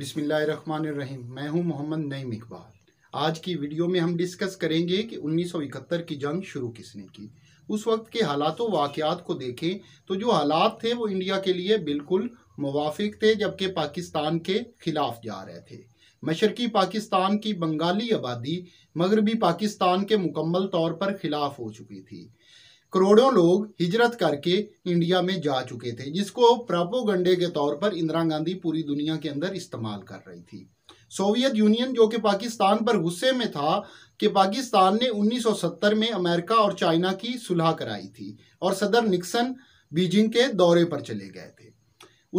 बिस्मिल्लाहिर्रहमानिर्रहीम मैं हूं मोहम्मद नईम इकबाल आज की वीडियो में हम डिस्कस करेंगे कि 1971 की जंग शुरू किसने की उस वक्त के हालात वाक़ात को देखें तो जो हालात थे वो इंडिया के लिए बिल्कुल मुवाफिक थे जबकि पाकिस्तान के खिलाफ जा रहे थे मशरकी पाकिस्तान की बंगाली आबादी मगरबी पाकिस्तान के मुकम्मल तौर पर खिलाफ हो चुकी थी करोड़ों लोग हिजरत करके इंडिया में जा चुके थे जिसको प्रापोगंडे के तौर पर इंदिरा गांधी पूरी दुनिया के अंदर इस्तेमाल कर रही थी सोवियत यूनियन जो कि पाकिस्तान पर गुस्से में था कि पाकिस्तान ने 1970 में अमेरिका और चाइना की सुलह कराई थी और सदर निक्सन बीजिंग के दौरे पर चले गए थे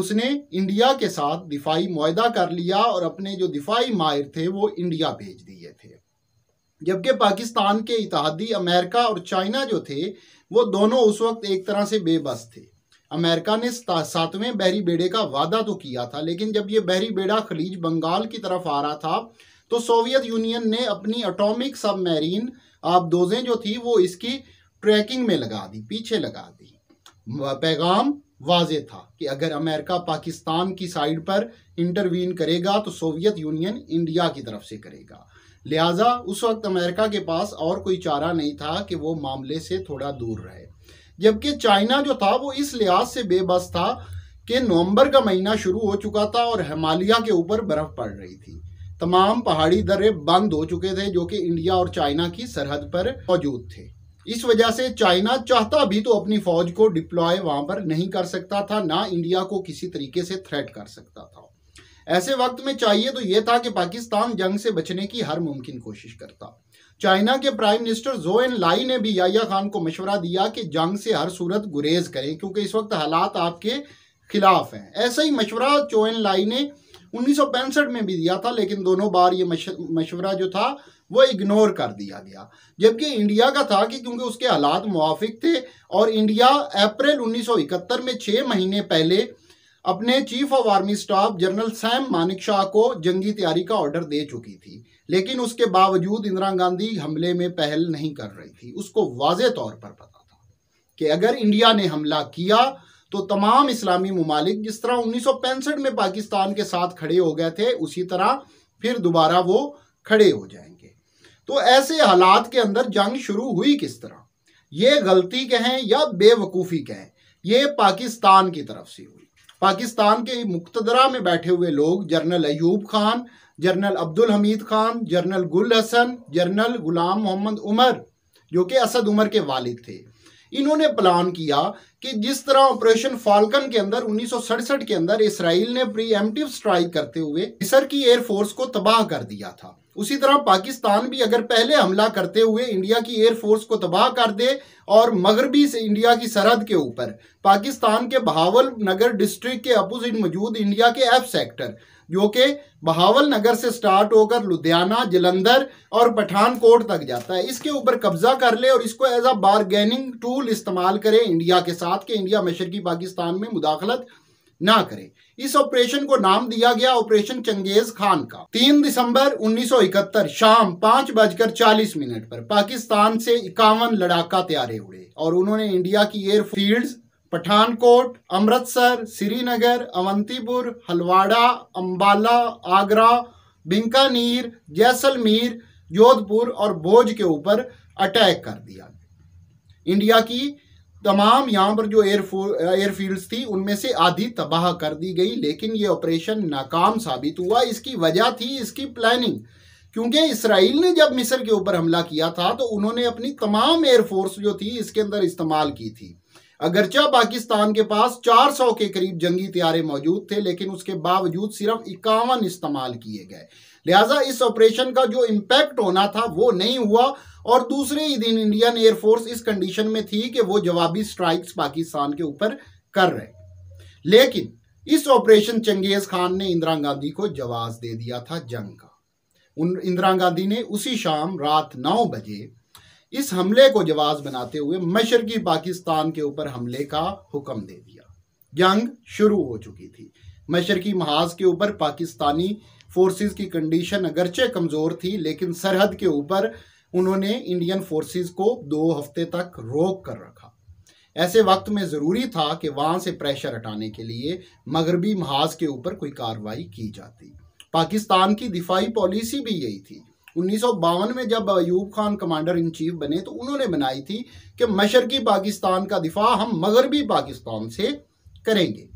उसने इंडिया के साथ दिफाई माहा कर लिया और अपने जो दिफाई माहिर थे वो इंडिया भेज दिए थे जबकि पाकिस्तान के इतिहादी अमेरिका और चाइना जो थे वो दोनों उस वक्त एक तरह से बेबस थे अमेरिका ने सातवें बहरी बेड़े का वादा तो किया था लेकिन जब ये बहरी बेड़ा खलीज बंगाल की तरफ आ रहा था तो सोवियत यूनियन ने अपनी अटोमिक सबमरीन आबदोजें जो थी वो इसकी ट्रैकिंग में लगा दी पीछे लगा दी पैगाम वाज था कि अगर अमेरिका पाकिस्तान की साइड पर इंटरवीन करेगा तो सोवियत यूनियन इंडिया की तरफ से करेगा लिहाजा उस वक्त अमेरिका के पास और कोई चारा नहीं था कि वो मामले से थोड़ा दूर रहे जबकि चाइना जो था वो इस लिहाज से बेबस था कि नवंबर का महीना शुरू हो चुका था और हिमालय के ऊपर बर्फ पड़ रही थी तमाम पहाड़ी दर्रे बंद हो चुके थे जो कि इंडिया और चाइना की सरहद पर मौजूद थे इस वजह से चाइना चाहता भी तो अपनी फौज को डिप्लॉय वहां पर नहीं कर सकता था ना इंडिया को किसी तरीके से थ्रेट कर सकता था ऐसे वक्त में चाहिए तो यह था कि पाकिस्तान जंग से बचने की हर मुमकिन कोशिश करता चाइना के प्राइम मिनिस्टर जो एन लाई ने भी याया खान को मशवरा दिया कि जंग से हर सूरत गुरेज करें क्योंकि इस वक्त हालात आपके खिलाफ हैं ऐसा ही मशवरा एन लाई ने उन्नीस में भी दिया था लेकिन दोनों बार ये मशवरा जो था वो इग्नोर कर दिया गया जबकि इंडिया का था कि क्योंकि उसके हालात मुआफिक थे और इंडिया अप्रैल 1971 में छः महीने पहले अपने chief of army staff general Sam Manekshaw को जंगी तैयारी का ऑर्डर दे चुकी थी लेकिन उसके बावजूद इंदिरा गांधी हमले में पहल नहीं कर रही थी उसको वाज तौर पर पता था कि अगर इंडिया ने हमला किया तो तमाम इस्लामी ममालिक जिस तरह उन्नीस में पाकिस्तान के साथ खड़े हो गए थे उसी तरह फिर दोबारा वो खड़े हो जाएंगे तो ऐसे हालात के अंदर जंग शुरू हुई किस तरह ये गलती कहें या बेवकूफ़ी कहें ये पाकिस्तान की तरफ से हुई पाकिस्तान के मुक्तदरा में बैठे हुए लोग general Ayub Khan general Abdul Hamid Khan general Gul Hassan general Ghulam Mohammad Umar जो कि असद उमर के वालिद थे इन्होंने प्लान किया कि जिस तरह ऑपरेशन फाल्कन के अंदर उन्नीस के अंदर इसराइल ने प्रीएमटिव स्ट्राइक करते हुए मिसर की एयरफोर्स को तबाह कर दिया था उसी तरह पाकिस्तान भी अगर पहले हमला करते हुए इंडिया की एयरफोर्स को तबाह कर दे और मगरबी से इंडिया की सरहद के ऊपर पाकिस्तान के बहावल नगर डिस्ट्रिक्ट के अपोजिट मौजूद इंडिया के एफ सेक्टर जो कि बहावल नगर से स्टार्ट होकर लुधियाना जलंधर और पठानकोट तक जाता है इसके ऊपर कब्जा कर ले और इसको एज अ बारगेनिंग टूल इस्तेमाल करें इंडिया के साथ साथ के इंडिया मशर की पाकिस्तान में मुदाखलत ना करे इस ऑपरेशन को नाम दिया गया ऑपरेशन चंगेज खान का तीन दिसंबर 1971 शाम पांच बजकर चालीस मिनट पर पाकिस्तान से इक्यावन लड़ाका तैयारे उड़े और उन्होंने इंडिया की एयर एयरफील्ड पठानकोट अमृतसर श्रीनगर अवंतीपुर हलवाड़ा अंबाला आगरा बिंकानीर जैसलमीर जोधपुर और भोज के ऊपर अटैक कर दिया इंडिया की तमाम यहाँ पर जो एयर एयरफील्ड्स uh, थी उनमें से आधी तबाह कर दी गई लेकिन ये ऑपरेशन नाकाम साबित हुआ इसकी वजह थी इसकी प्लानिंग क्योंकि इसराइल ने जब मिस्र के ऊपर हमला किया था तो उन्होंने अपनी तमाम एयरफोर्स जो थी इसके अंदर इस्तेमाल की थी अगरचा पाकिस्तान के पास 400 के करीब जंगी तैयारे मौजूद थे लेकिन उसके बावजूद सिर्फ इक्यावन इस्तेमाल किए गए लिहाजा इस ऑपरेशन का जो इम्पैक्ट होना था वो नहीं हुआ और दूसरे ही दिन इंडियन एयरफोर्स इस कंडीशन में थी कि वो जवाबी स्ट्राइक्स पाकिस्तान के ऊपर कर रहे लेकिन इस ऑपरेशन चंगेज खान ने इंदिरा गांधी को जवाब दे दिया था जंग का इंदिरा गांधी ने उसी शाम रात नौ बजे इस हमले को जवाब बनाते हुए मशरकी पाकिस्तान के ऊपर हमले का हुक्म दे दिया जंग शुरू हो चुकी थी मशरकी महाज के ऊपर पाकिस्तानी फोर्सेस की कंडीशन अगरचे कमज़ोर थी लेकिन सरहद के ऊपर उन्होंने इंडियन फोर्सेस को दो हफ्ते तक रोक कर रखा ऐसे वक्त में ज़रूरी था कि वहाँ से प्रेशर हटाने के लिए मगरबी महाज के ऊपर कोई कार्रवाई की जाती पाकिस्तान की दिफाई पॉलिसी भी यही थी उन्नीस में जब Ayub Khan commander in chief बने तो उन्होंने बनाई थी कि मशरकी पाकिस्तान का दिफा हम मगरबी पाकिस्तान से करेंगे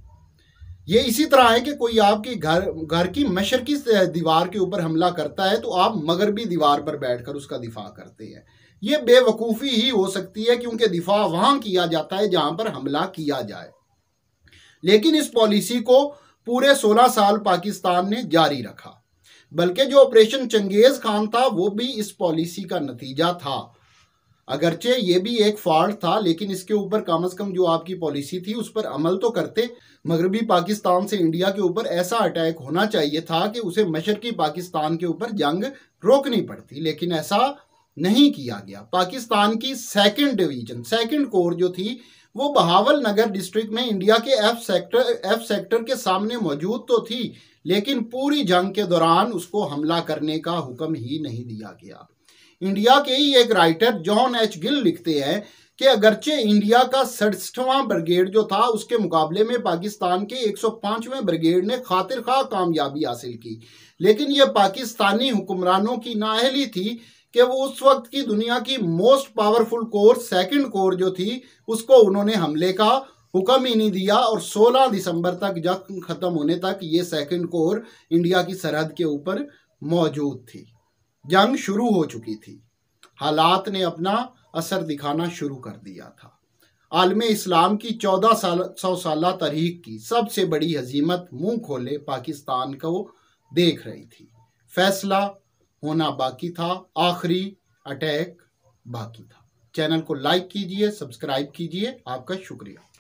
ये इसी तरह है कि कोई आपके घर घर की मशरकी दीवार के ऊपर हमला करता है तो आप मगरबी दीवार पर बैठकर उसका दिफा करते हैं ये बेवकूफ़ी ही हो सकती है क्योंकि दिफा वहाँ किया जाता है जहाँ पर हमला किया जाए लेकिन इस पॉलिसी को पूरे सोलह साल पाकिस्तान ने जारी रखा बल्कि जो ऑपरेशन चंगेज़ खान था वो भी इस पॉलिसी का नतीजा था अगरचे ये भी एक फॉल्ट था लेकिन इसके ऊपर कम अज़ कम जो आपकी पॉलिसी थी उस पर अमल तो करते मगरबी पाकिस्तान से इंडिया के ऊपर ऐसा अटैक होना चाहिए था कि उसे मशरकी पाकिस्तान के ऊपर जंग रोकनी पड़ती लेकिन ऐसा नहीं किया गया पाकिस्तान की सेकंड डिवीजन सेकंड कोर जो थी वो बहावल नगर डिस्ट्रिक्ट में इंडिया के एफ सेक्टर एफ सेक्टर के सामने मौजूद तो थी लेकिन पूरी जंग के दौरान उसको हमला करने का हुक्म ही नहीं दिया गया इंडिया के ही एक राइटर जॉन एच गिल लिखते हैं कि अगरचे इंडिया का सड़सठवा ब्रिगेड जो था उसके मुकाबले में पाकिस्तान के 105वें ब्रिगेड ने खातिर खा कामयाबी हासिल की लेकिन यह पाकिस्तानी हुक्मरानों की नाहली थी कि वो उस वक्त की दुनिया की most powerful corps second corps जो थी उसको उन्होंने हमले का हुक्म ही नहीं दिया और 16 दिसंबर तक जंग खत्म होने तक ये सेकंड कोर इंडिया की सरहद के ऊपर मौजूद थी जंग शुरू हो चुकी थी हालात ने अपना असर दिखाना शुरू कर दिया था आलम इस्लाम की चौदह साल सौ साल तरीक की सबसे बड़ी हजीमत मुंह खोले पाकिस्तान को देख रही थी फैसला होना बाकी था आखिरी अटैक बाकी था चैनल को लाइक कीजिए सब्सक्राइब कीजिए आपका शुक्रिया